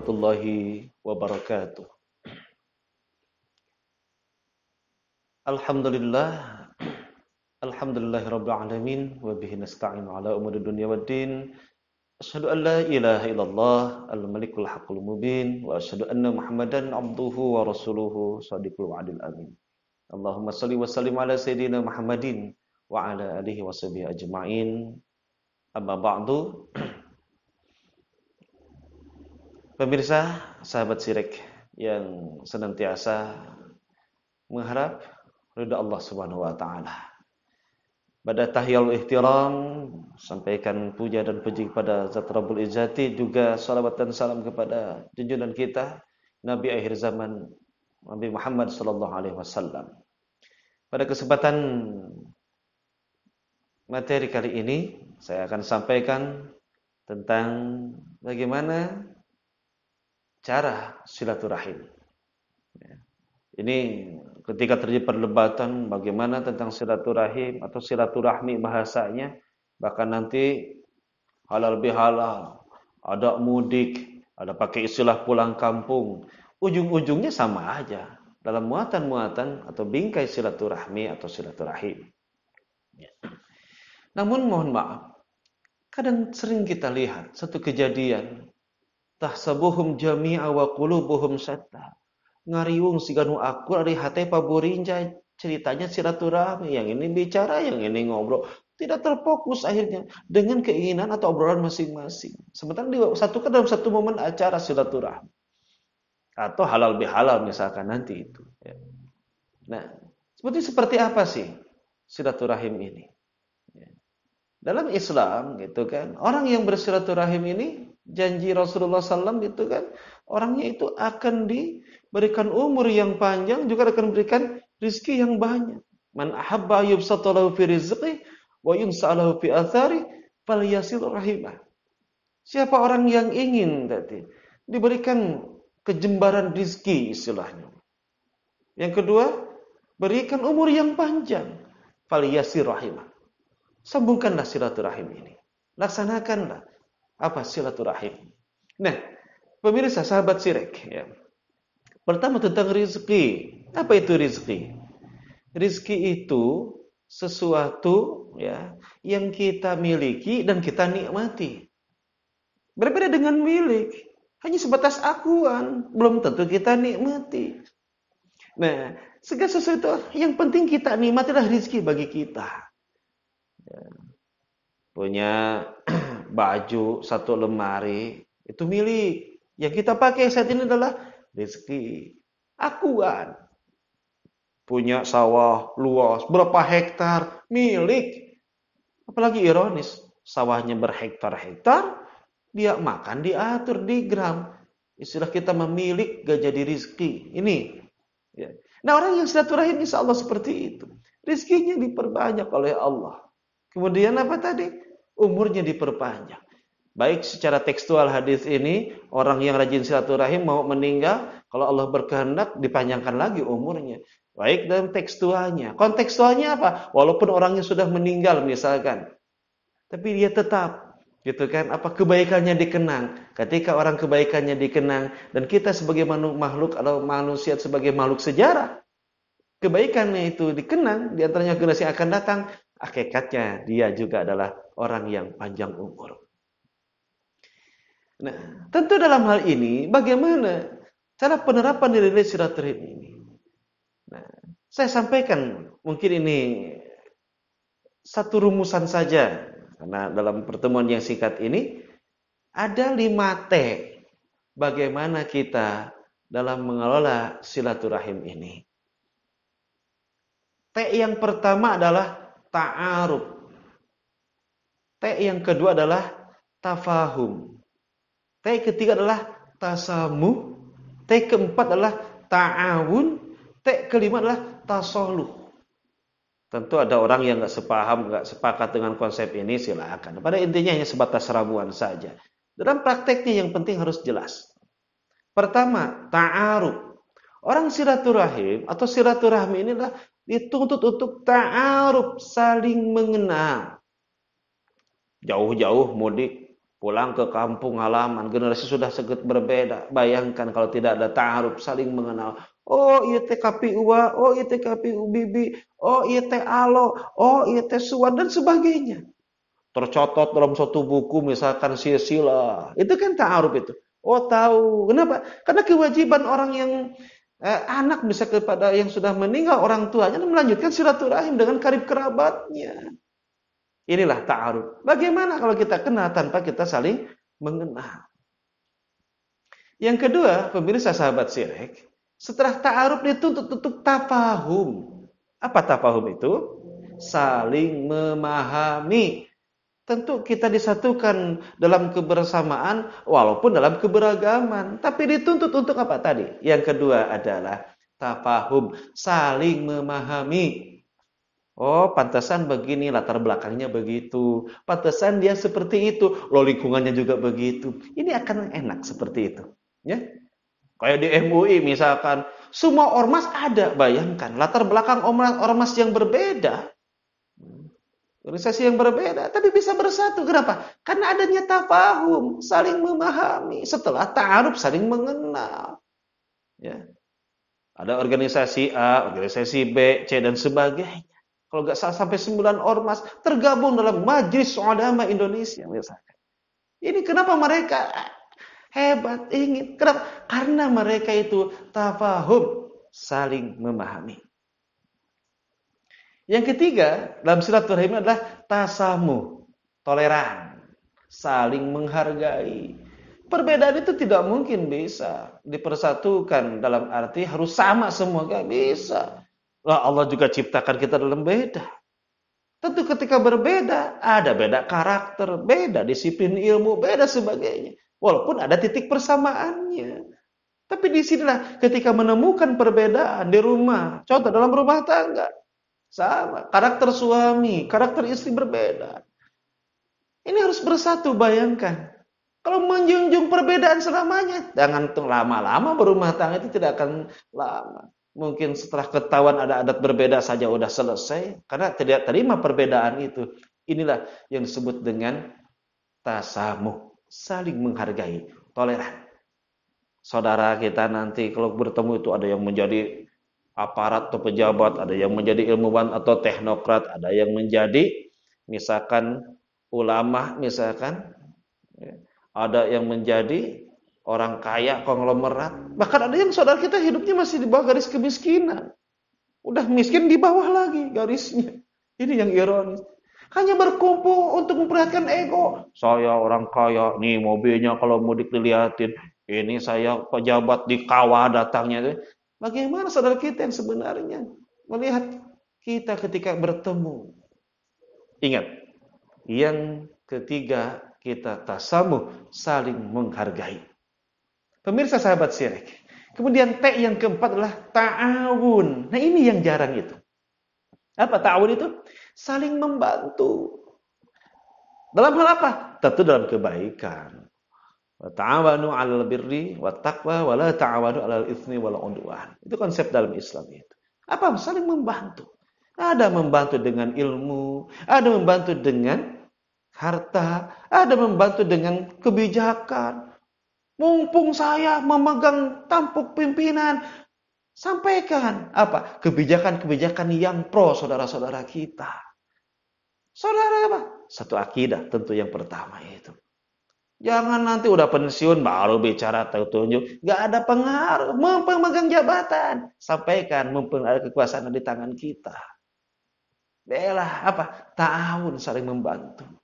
warahmatullahi wabarakatuh. Alhamdulillah Alhamdulillah Rabbil Alamin Wa bihi nasta'in ala umur dunia wa din Ashadu an la ilaha illallah Al-malikul haqqul mubin Wa ashadu anna muhammadan abduhu wa rasuluhu Sadiqul wa adil amin Allahumma salli wa sallim ala Sayyidina Muhammadin Wa ala alihi wa sahbihi ajma'in Amma ba'du Pemirsa, sahabat sirik yang senantiasa mengharap ridha Allah Subhanahu wa taala. Pada tahiyul ihtiram sampaikan puja dan puji kepada Zat Rabbul Izzati juga salawat dan salam kepada junjungan kita Nabi akhir zaman Nabi Muhammad sallallahu alaihi wasallam. Pada kesempatan materi kali ini saya akan sampaikan tentang bagaimana cara silaturahim. Ya. Ini ketika terjadi perdebatan bagaimana tentang silaturahim atau silaturahmi bahasanya, bahkan nanti halal bihalal, ada mudik, ada pakai istilah pulang kampung, ujung-ujungnya sama aja dalam muatan-muatan atau bingkai silaturahmi atau silaturahim. Ya. Namun mohon maaf, kadang sering kita lihat satu kejadian tahsabuhum jami'a wa qulubuhum syatta ngariung si ganu akur ari hate paburinca ceritanya silaturahmi yang ini bicara yang ini ngobrol tidak terfokus akhirnya dengan keinginan atau obrolan masing-masing sementara di satu ke dalam satu momen acara silaturahmi atau halal bihalal misalkan nanti itu ya. nah seperti seperti apa sih silaturahim ini ya. dalam Islam gitu kan orang yang bersilaturahim ini janji Rasulullah SAW itu kan orangnya itu akan diberikan umur yang panjang juga akan diberikan rizki yang banyak. Man ahabba yubsatalahu fi rizqi wa yunsa'alahu fi athari falyasil rahimah. Siapa orang yang ingin tadi diberikan kejembaran rizki istilahnya. Yang kedua, berikan umur yang panjang. yasir rahimah. Sambungkanlah silaturahim ini. Laksanakanlah apa silaturahim. Nah, pemirsa sahabat sirek ya. Pertama tentang rizki. Apa itu rizki? Rizki itu sesuatu ya yang kita miliki dan kita nikmati. Berbeda dengan milik. Hanya sebatas akuan, belum tentu kita nikmati. Nah, segala sesuatu yang penting kita nikmati nikmatilah rizki bagi kita. Ya. Punya baju, satu lemari, itu milik. Yang kita pakai saat ini adalah rezeki. Akuan. Punya sawah luas, berapa hektar, milik. Apalagi ironis, sawahnya berhektar-hektar, dia makan diatur di gram. Istilah kita memilik gak jadi rizki. Ini. Ya. Nah orang yang silaturahim insya Allah seperti itu. Rizkinya diperbanyak oleh Allah. Kemudian apa tadi? umurnya diperpanjang. Baik secara tekstual hadis ini, orang yang rajin silaturahim mau meninggal, kalau Allah berkehendak dipanjangkan lagi umurnya. Baik dalam tekstualnya. Kontekstualnya apa? Walaupun orangnya sudah meninggal misalkan, tapi dia tetap gitu kan apa kebaikannya dikenang ketika orang kebaikannya dikenang dan kita sebagai makhluk atau manusia sebagai makhluk sejarah kebaikannya itu dikenang di antaranya generasi akan datang akikatnya dia juga adalah orang yang panjang umur. Nah, tentu dalam hal ini bagaimana cara penerapan nilai-nilai silaturahim ini. Nah, saya sampaikan mungkin ini satu rumusan saja karena dalam pertemuan yang singkat ini ada lima T bagaimana kita dalam mengelola silaturahim ini. T yang pertama adalah ta'aruf. T yang kedua adalah tafahum. T ketiga adalah tasamu. T keempat adalah ta'awun. T kelima adalah tasoluh. Tentu ada orang yang nggak sepaham, nggak sepakat dengan konsep ini, silakan. Pada intinya hanya sebatas ramuan saja. Dalam prakteknya yang penting harus jelas. Pertama, ta'aruf. Orang silaturahim atau silaturahmi inilah dituntut untuk ta'aruf, saling mengenal jauh-jauh mudik pulang ke kampung halaman generasi sudah sedikit berbeda bayangkan kalau tidak ada ta'aruf saling mengenal oh iya teh uwa oh iya teh bibi oh iya teh alo oh iya teh suwan dan sebagainya tercatat dalam suatu buku misalkan silsilah itu kan ta'aruf itu oh tahu kenapa karena kewajiban orang yang eh, anak bisa kepada yang sudah meninggal orang tuanya melanjutkan silaturahim dengan karib kerabatnya Inilah ta'arud. Bagaimana kalau kita kenal tanpa kita saling mengenal? Yang kedua, pemirsa sahabat sirek, setelah ta'aruf dituntut untuk tafahum. Apa tafahum itu? Saling memahami. Tentu kita disatukan dalam kebersamaan walaupun dalam keberagaman. Tapi dituntut untuk apa tadi? Yang kedua adalah tafahum. Saling memahami. Oh, pantesan begini, latar belakangnya begitu. Pantesan dia seperti itu. lo lingkungannya juga begitu. Ini akan enak seperti itu. Ya? Kayak di MUI misalkan, semua ormas ada, bayangkan. Latar belakang ormas yang berbeda. Organisasi yang berbeda, tapi bisa bersatu. Kenapa? Karena adanya tafahum, saling memahami. Setelah ta'aruf, saling mengenal. Ya. Ada organisasi A, organisasi B, C, dan sebagainya. Kalau nggak salah sampai 9 ormas tergabung dalam Majelis Ulama Indonesia misalkan. Ini kenapa mereka hebat ingin kenapa? Karena mereka itu tafahum saling memahami. Yang ketiga dalam silaturahim adalah tasamu, toleran, saling menghargai. Perbedaan itu tidak mungkin bisa dipersatukan dalam arti harus sama semua, gak bisa. Lah Allah juga ciptakan kita dalam beda. Tentu ketika berbeda, ada beda karakter, beda disiplin ilmu, beda sebagainya. Walaupun ada titik persamaannya. Tapi di disinilah ketika menemukan perbedaan di rumah. Contoh dalam rumah tangga. Sama. Karakter suami, karakter istri berbeda. Ini harus bersatu, bayangkan. Kalau menjunjung perbedaan selamanya, jangan lama-lama berumah tangga itu tidak akan lama mungkin setelah ketahuan ada adat berbeda saja udah selesai karena tidak terima perbedaan itu. Inilah yang disebut dengan tasamuh, saling menghargai, toleran. Saudara kita nanti kalau bertemu itu ada yang menjadi aparat atau pejabat, ada yang menjadi ilmuwan atau teknokrat, ada yang menjadi misalkan ulama misalkan, ya, ada yang menjadi orang kaya, konglomerat. Bahkan ada yang saudara kita hidupnya masih di bawah garis kemiskinan. Udah miskin di bawah lagi garisnya. Ini yang ironis. Hanya berkumpul untuk memperlihatkan ego. Saya orang kaya, nih mobilnya kalau mudik dilihatin. Ini saya pejabat di kawah datangnya. Bagaimana saudara kita yang sebenarnya melihat kita ketika bertemu? Ingat, yang ketiga kita tasamu saling menghargai. Pemirsa sahabat sirik. Kemudian T yang keempat adalah ta'awun. Nah ini yang jarang itu. Apa ta'awun itu? Saling membantu. Dalam hal apa? Tentu dalam kebaikan. Ta'awanu 'alal birri wa taqwa wa la ta'awanu 'alal itsmi wal udwan. Itu konsep dalam Islam itu. Apa? Saling membantu. Ada membantu dengan ilmu, ada membantu dengan harta, ada membantu dengan kebijakan, Mumpung saya memegang tampuk pimpinan, sampaikan apa kebijakan-kebijakan yang pro saudara-saudara kita. Saudara apa? Satu akidah tentu yang pertama itu. Jangan nanti udah pensiun baru bicara tertunjuk. Gak ada pengaruh. megang jabatan. Sampaikan mumpung ada kekuasaan di tangan kita. Bela apa? Tahun saling membantu.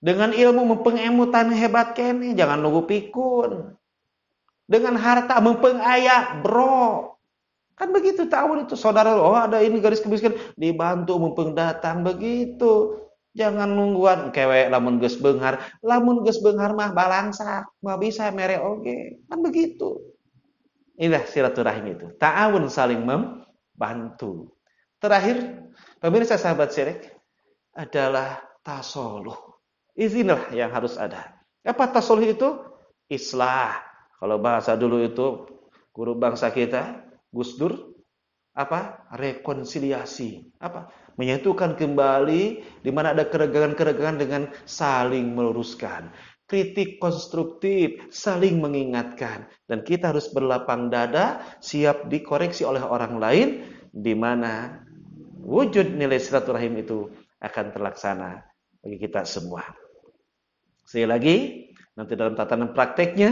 Dengan ilmu mempengemutan hebat kene, jangan nunggu pikun. Dengan harta mempengaya bro. Kan begitu tahun itu saudara, oh ada ini garis kemiskinan, dibantu mempeng datang begitu. Jangan nungguan kewek lamun geus benghar, lamun geus benghar mah balansa mah bisa mere oge. Kan begitu. Inilah silaturahim itu. Ta'awun saling membantu. Terakhir, pemirsa sahabat sirik adalah tasoluh. Izinlah yang harus ada. Apa tasolih itu? Islah. Kalau bahasa dulu itu guru bangsa kita, Gus Dur, apa? Rekonsiliasi. Apa? Menyatukan kembali di mana ada keregangan-keregangan dengan saling meluruskan. Kritik konstruktif, saling mengingatkan. Dan kita harus berlapang dada, siap dikoreksi oleh orang lain, di mana wujud nilai silaturahim itu akan terlaksana bagi kita semua. Sekali lagi, nanti dalam tatanan prakteknya,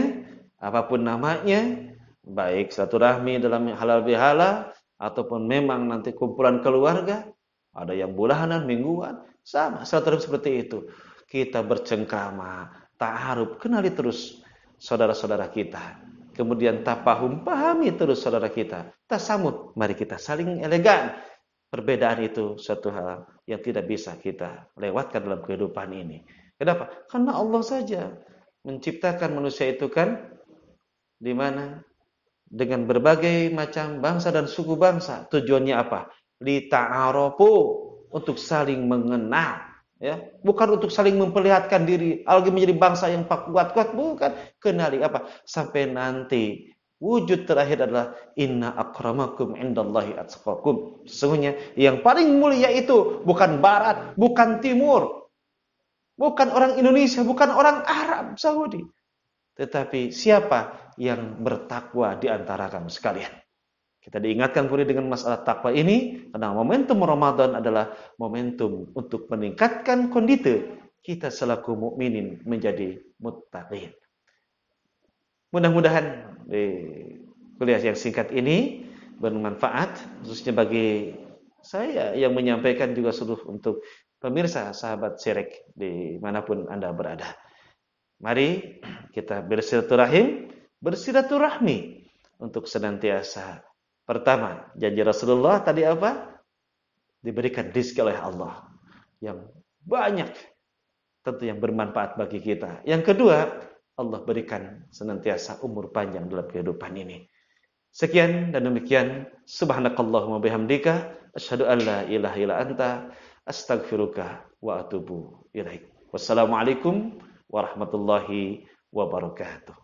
apapun namanya, baik satu rahmi dalam halal bihala, ataupun memang nanti kumpulan keluarga, ada yang bulanan, mingguan, sama, satu seperti itu. Kita bercengkrama, ta'aruf, kenali terus saudara-saudara kita. Kemudian tapahum, pahami terus saudara kita. Tasamut, mari kita saling elegan. Perbedaan itu satu hal yang tidak bisa kita lewatkan dalam kehidupan ini. Kenapa? Karena Allah saja menciptakan manusia itu kan di mana? Dengan berbagai macam bangsa dan suku bangsa. Tujuannya apa? ta'arofu untuk saling mengenal. Ya, bukan untuk saling memperlihatkan diri, algi menjadi bangsa yang kuat-kuat, bukan. Kenali apa? Sampai nanti Wujud terakhir adalah inna akramakum indallahi atqakum. Sesungguhnya yang paling mulia itu bukan barat, bukan timur, bukan orang Indonesia, bukan orang Arab Saudi, tetapi siapa yang bertakwa di antara kamu sekalian. Kita diingatkan pula dengan masalah takwa ini karena momentum Ramadan adalah momentum untuk meningkatkan kondite kita selaku mukminin menjadi muttaqin. Mudah-mudahan di kuliah yang singkat ini bermanfaat khususnya bagi saya yang menyampaikan juga suruh untuk pemirsa sahabat di dimanapun Anda berada. Mari kita bersilaturahim, bersilaturahmi untuk senantiasa. Pertama, janji Rasulullah tadi apa? Diberikan rizki oleh Allah yang banyak, tentu yang bermanfaat bagi kita. Yang kedua, Allah berikan senantiasa umur panjang dalam kehidupan ini. Sekian dan demikian. Subhanakallahumma bihamdika. Asyhadu an la ilaha illa anta. Astaghfiruka wa atubu ilaik. Wassalamualaikum warahmatullahi wabarakatuh.